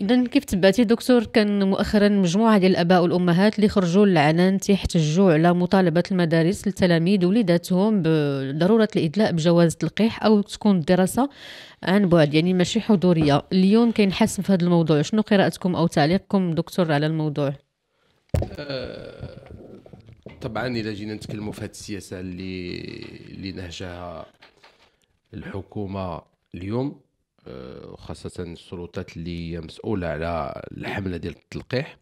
اذا كيف تبعتي دكتور كان مؤخرا مجموعه ديال الاباء والامهات اللي خرجوا للعنان تيحتجوا على مطالبه المدارس للتلاميذ وليداتهم بضروره الادلاء بجواز التلقيح او تكون الدراسه عن بعد يعني ماشي حضوريه اليوم كاين حسم في هذا الموضوع شنو قراءتكم او تعليقكم دكتور على الموضوع أه، طبعا الى جينا نتكلموا في هذه السياسه اللي اللي نهجها الحكومه اليوم وخاصه آه، السلطات اللي هي مسؤوله على الحمله ديال التلقيح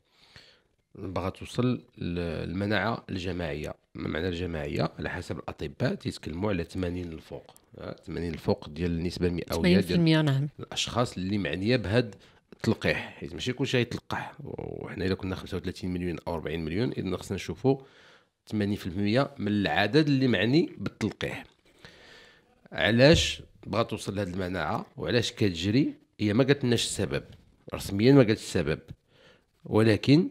باغا توصل للمناعه الجماعيه المناعة الجماعيه على حسب الاطباء تيتكلموا على 80 الفوق 80 الفوق ديال النسبه المئويه ديال نعم. الاشخاص اللي معنيه بهذا التلقيح حيت ماشي كلشي غيتلقح وحنا الا كنا 35 مليون او 40 مليون اذا خصنا نشوفوا 80% من العدد اللي معني بالتلقيح علاش بغات توصل لهذه المناعه وعلاش كتجري هي ما قالت لناش السبب رسميا ما قالتش السبب ولكن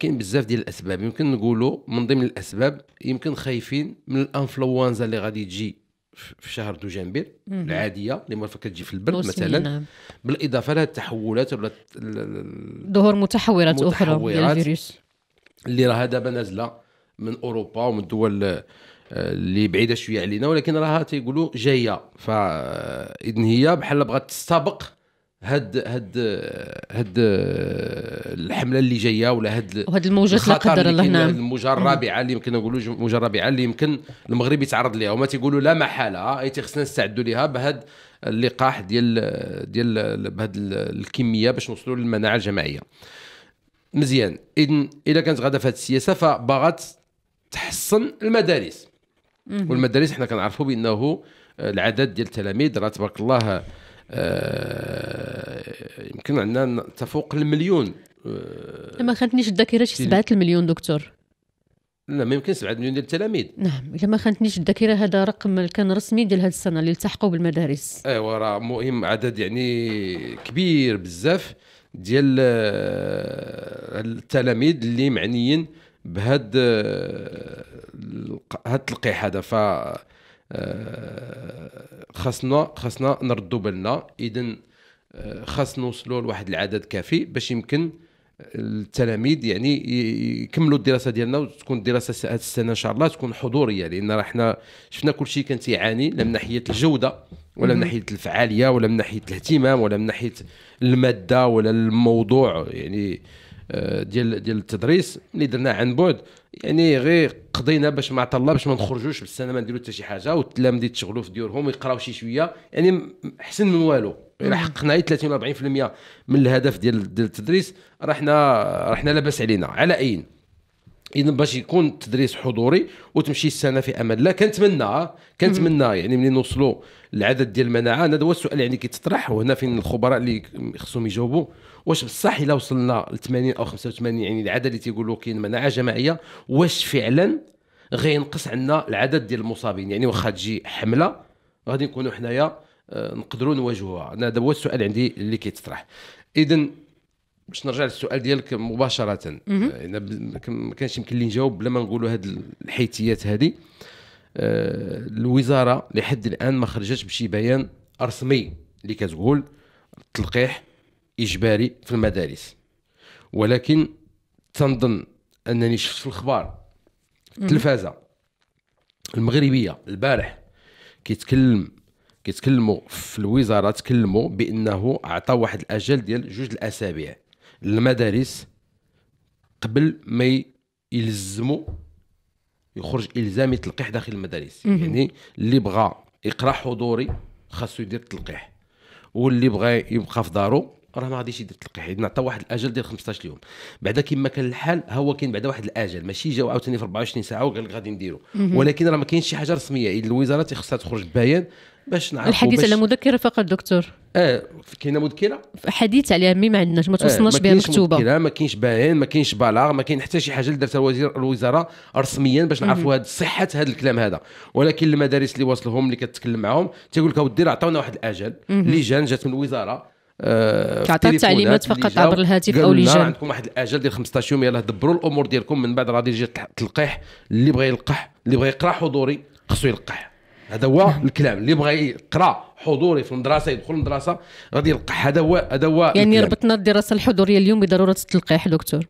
كاين بزاف ديال الاسباب يمكن نقولوا من ضمن الاسباب يمكن خايفين من الانفلونزا اللي غادي تجي في شهر دجنبر العاديه اللي مرفق كتجي في البرد مثلا نعم. بالاضافه لها التحولات ولا ظهور متحورات, متحورات اخرى الفيروس اللي راها دابا نازله من اوروبا ومن الدول اللي بعيده شويه علينا ولكن راها تيقولوا جايه فاذن هي بحال بغات تستبق هاد هاد هاد الحمله اللي جايه ولا هاد وهاد الموجات لا قدر الله نعم الموجه الرابعه اللي يمكن نقولوا الموجه الرابعه اللي يمكن المغرب يتعرض ليها وما تيقولوا لا محاله اي خصنا نستعدوا ليها بهاد اللقاح ديال ديال بهاد الكميه باش نوصلوا للمناعه الجماعيه مزيان اذن اذا كانت غاده في هذه السياسه فباغات تحصن المدارس والمدارس حنا كنعرفوا بانه آه، العدد ديال التلاميذ راه تبارك الله آه، يمكن عندنا تفوق المليون آه، ما خانتنيش الذاكره شي 7 المليون دكتور لا ما يمكنش 7 مليون ديال التلاميذ نعم الا ما خانتنيش الذاكره هذا رقم كان رسمي ديال هذه السنه اللي التحقوا بالمدارس ايوا راه مهم عدد يعني كبير بزاف ديال التلاميذ اللي معنيين بهاد آه، هاد التلقيح هذا ف آه، خاصنا خاصنا نردوا بالنا اذا آه، خاص نوصلوا لواحد العدد كافي باش يمكن التلاميذ يعني يكملوا الدراسه ديالنا وتكون الدراسه هذه السنه ان شاء الله تكون حضوريه لان راه حنا شفنا كل شيء كان تيعاني لا من ناحيه الجوده ولا من ناحيه الفعاليه ولا من ناحيه الاهتمام ولا من ناحيه الماده ولا الموضوع يعني آه، ديال ديال التدريس اللي درناه عن بعد يعني غير قضينا باش ما طلبش باش ما نخرجوش بالسنه ما نديرو حتى شي حاجه والتلاميذ يتشغلوا في ديورهم يقراو شي شويه يعني احسن من والو الا حققنا اي 30 40% من الهدف ديال ديال التدريس راه حنا راه حنا لاباس علينا على اين اذا باش يكون التدريس حضوري وتمشي السنه في امان الله كنتمنى كنتمنى يعني ملي نوصلوا العدد ديال المناعه هذا هو السؤال يعني كيتطرح وهنا فين الخبراء اللي خصهم يجاوبوا واش بصح الا وصلنا ل 80 او 85 يعني العدد اللي تيقولوا كاين مناعه جماعيه واش فعلا غينقص عندنا العدد ديال المصابين يعني واخا تجي حمله غادي نكونوا حنايا آه، نقدروا نواجهوها هذا هو السؤال عندي اللي كيتطرح اذا باش نرجع للسؤال ديالك مباشره آه، ما كانش يمكن لي نجاوب بلا ما نقولوا هاد الحيتيات هذه آه، الوزاره لحد الان ما خرجتش بشي بيان رسمي اللي كتقول التلقيح اجباري في المدارس ولكن تنظن انني شفت في الاخبار التلفازه المغربيه البارح كيتكلم كيتكلموا في الوزاره تكلموا بانه عطى واحد الاجل ديال جوج الاسابيع المدارس قبل ما يلزموا يخرج الزامي تلقيح داخل المدارس يعني اللي بغى يقرا حضوري خاصو يدير التلقيح واللي بغى يبقى في دارو راه ما غاديش يدير التلقيح يعني نعطى واحد الاجل ديال 15 يوم بعدا كما كان الحال هو كاين بعدا واحد الاجل ماشي جاو عاوتاني في 24 ساعه وقال لك غادي نديرو ولكن راه ما كاينش شي حاجه رسميه الوزاره تيخصها تخرج بيان باش نعرفوا الحديث على مذكره فقط دكتور اه كاينه مذكره حديث عليها مي ما عندناش ما آه، توصلناش بها مكتوبه مذكره ما كاينش بيان ما كاينش بلاغ ما كاين حتى شي حاجه اللي دارتها الوزاره رسميا باش نعرفوا هاد صحه هذا الكلام هذا ولكن المدارس اللي واصلهم اللي كتكلم معاهم تيقول لك اودي راه عطاونا واحد الاجل لجان جات من الوزاره آه التعليمات فقط عبر الهاتف او لجان عندكم واحد الاجل ديال 15 يوم يلاه دبروا الامور ديالكم من بعد غادي يجي التلقيح اللي بغى يلقح اللي بغى يقرا حضوري خصو يلقح هذا هو الكلام اللي بغى يقرا حضوري في المدرسه يدخل المدرسه غادي يلقح هذا هو هذا هو يعني الكلام. ربطنا الدراسه الحضوريه اليوم بضروره التلقيح دكتور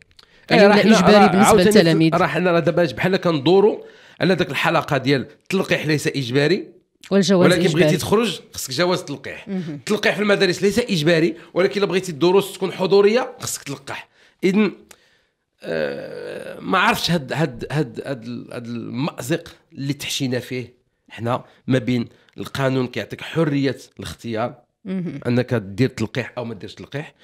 إيه، يعني اجباري بالنسبه للتلاميذ راه حنا راه دابا بحال كندوروا على ذاك الحلقه ديال التلقيح ليس اجباري والجواز ولكن إجباري. بغيتي تخرج خصك جواز تلقيح التلقيح في المدارس ليس اجباري ولكن الا بغيتي الدروس تكون حضوريه خصك تلقح اذن آه ما عرفتش هاد هاد هاد, هاد المازق اللي تحشينا فيه حنا ما بين القانون كيعطيك حريه الاختيار انك دير تلقيح او ما ديرش تلقيح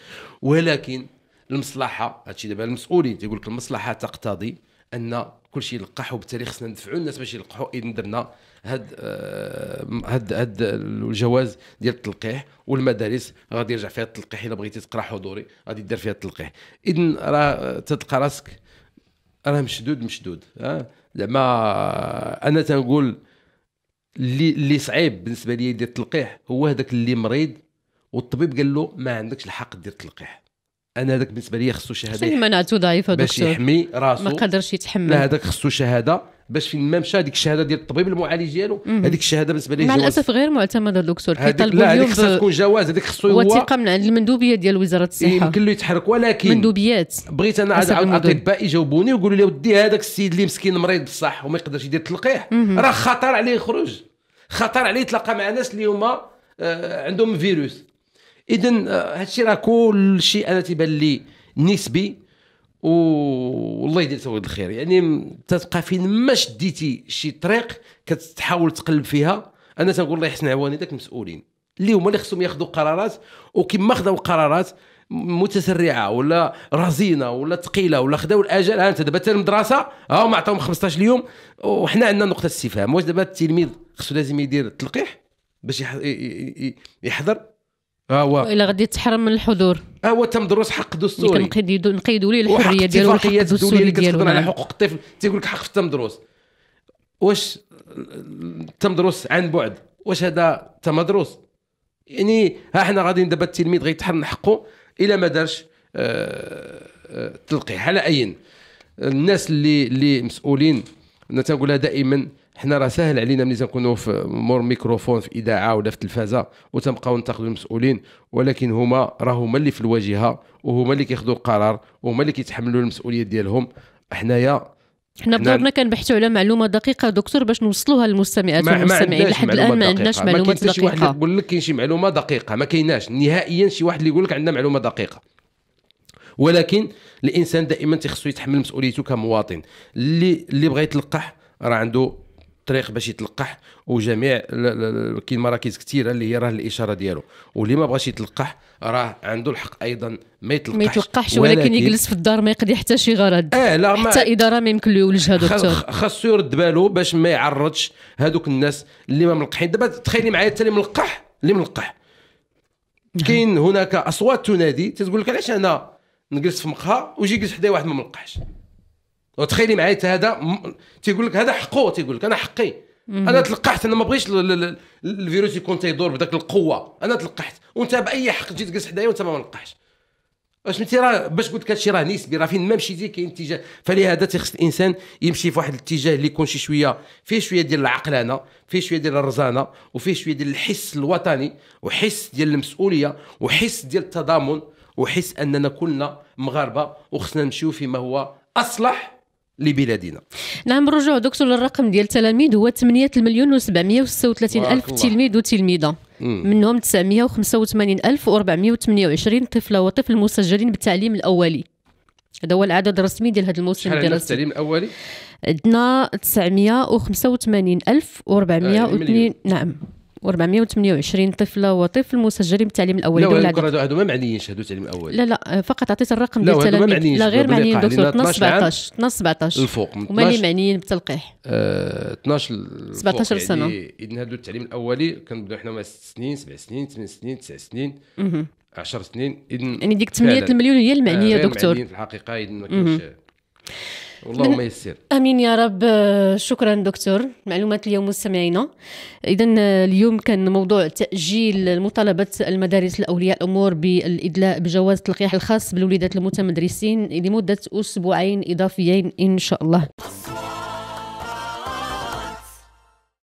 ولكن المصلحه هادشي دابا المسؤولين تيقول لك المصلحه تقتضي ان كل شيء يلقح وبالتالي خصنا ندفعوا الناس باش يلقحوا اذا درنا هاد آه، هاد هاد الجواز ديال التلقيح والمدارس غادي يرجع فيها التلقيح الا بغيتي تقرا حضوري غادي دير فيها التلقيح اذا راه تلقى راسك راه مشدود مشدود زعما انا تنقول اللي اللي صعيب بالنسبه لي يدير التلقيح هو هذاك اللي مريض والطبيب قال له ما عندكش الحق دير التلقيح انا هذاك بالنسبه لي خصو شهاده المناعه ضعيفه باش يحمي راسو ما قدرش يتحمل لا هذاك خصو شهاده باش فين ما مشى هذيك الشهاده ديال الطبيب المعالج ديالو هذيك الشهاده بالنسبه ليه مع الاسف غير معتمده الدكتور كيطلبوا لا هذيك خصها تكون جواز هذيك خصو هو وثيقه من عند المندوبيه ديال وزاره الصحه يمكن له يتحرك ولكن مندوبيات بغيت انا عاد الاطباء يجاوبوني ويقولوا لي ودي هذاك السيد اللي مسكين مريض بصح وما يقدرش يدير تلقيح راه خطر عليه يخرج خطر عليه يتلاقى مع ناس اللي هما آه، عندهم فيروس اذا آه، هادشي راه كل شيء انا تيبان لي نسبي والله يدير تولد الخير يعني تتبقى فين ما شديتي شي طريق كتحاول تقلب فيها انا تنقول الله يحسن عواني داك المسؤولين اللي هما اللي خصهم ياخذوا قرارات وكما خذوا قرارات متسرعه ولا رزينه ولا ثقيله ولا خداو الاجل ها انت دابا حتى المدرسه ها هما عطاهم 15 يوم وحنا عندنا نقطه استفهام واش دابا التلميذ خصو لازم يدير التلقيح باش يحضر اوا الا غادي تحرم من الحضور اوا تم دروس حق دستوري يعني كنقيدوا نقيدوا ليه الحريه ديالو الحق الدستوري اللي كتخدم على نعم. حقوق الطفل تيقول لك حق في تم دروس واش تم دروس عن بعد واش هذا تم دروس يعني ها حنا غادي دابا التلميذ غيتحرم حقه الا ما دارش آه، آه، تلقيح على اين الناس اللي اللي مسؤولين انا تنقولها دائما حنا راه ساهل علينا ملي تنكونوا في مور ميكروفون في اذاعه ولا في التلفازه وتنبقاو ننتقدوا المسؤولين ولكن هما راه هما اللي في الواجهه وهما اللي كياخذوا القرار وهما اللي كيتحملوا المسؤوليه ديالهم حنايا حنا بدورنا كنبحثوا على معلومه دقيقه دكتور باش نوصلوها للمستمعات والمستمعين لحد الان ما عندناش معلومات دقيقه ما شي واحد يقول لك كاين شي معلومه دقيقه ما كايناش نهائيا شي واحد اللي يقول لك عندنا معلومه دقيقه ولكن الانسان دائما تيخصو يتحمل مسؤوليته كمواطن اللي اللي بغى يتلقح راه عنده الطريق باش يتلقح وجميع كاين مراكز كثيره اللي هي راه الاشاره ديالو واللي ما بغاش يتلقح راه عنده الحق ايضا ما يتلقحش ما يتلقحش ولكن, ولكن يجلس في الدار ما يقضي إيه، حتى شي غرض آه لا حتى اداره ما يمكن له يولجها دكتور خاصو يرد باله باش ما يعرضش هذوك الناس اللي ما ملقحين دابا تخيلي معايا حتى اللي ملقح اللي ملقح كاين هناك اصوات تنادي تتقول لك علاش انا نجلس في مقهى ويجي يجلس حدايا واحد ما ملقحش وتخيلي معايا انت هذا تيقول لك هذا حقه تيقول لك انا حقي مم. انا تلقحت انا ما بغيتش الفيروس يكون تيدور بداك القوه انا تلقحت وانت باي حق جيت جلس حدايا وانت ما تلقحش اش انت راه باش قلت لك هادشي راه نسبي راه فين ما مشيتي كاين اتجاه فلهذا تيخص الانسان يمشي في واحد الاتجاه اللي يكون شي شويه فيه شويه ديال العقلانه فيه شويه ديال الرزانه وفيه شويه ديال الحس الوطني وحس ديال المسؤوليه وحس ديال التضامن وحس اننا كلنا مغاربه وخصنا نمشيو فيما هو اصلح لبلادنا نعم الرجوع دكتور للرقم ديال التلاميذ هو 8 مليون و736 الف تلميذ وتلميذه منهم 985 الف و428 طفله وطفل مسجلين بالتعليم الاولي هذا هو العدد الرسمي ديال هذا الموسم الدراسي التعليم الاولي عندنا و402 آه، نعم و428 طفله وطفل مسجلين بالتعليم الاولي لا ولا هادو ما معنيينش هذو التعليم الاولي لا لا فقط عطيت الرقم ديال التلاميذ لا غير معنيين دكتور 12 17 12 17 الفوق هما اللي معنيين بالتلقيح 12 آه، 17 سنه يعني اذا هادو التعليم الاولي كنبداو حنا مع 6 سنين 7 سنين 8 سنين 9 سنين 10 سنين اذا يعني ديك 8 المليون هي المعنيه آه، دكتور في الحقيقه اذا ما كاينش والله ما يسير امين يا رب آه، شكرا دكتور معلومات اليوم مستمعينا اذا آه، اليوم كان موضوع تاجيل مطالبه المدارس الاولياء الامور بالادلاء بجواز التلقيح الخاص بالوليدات المتمدرسين لمده اسبوعين اضافيين ان شاء الله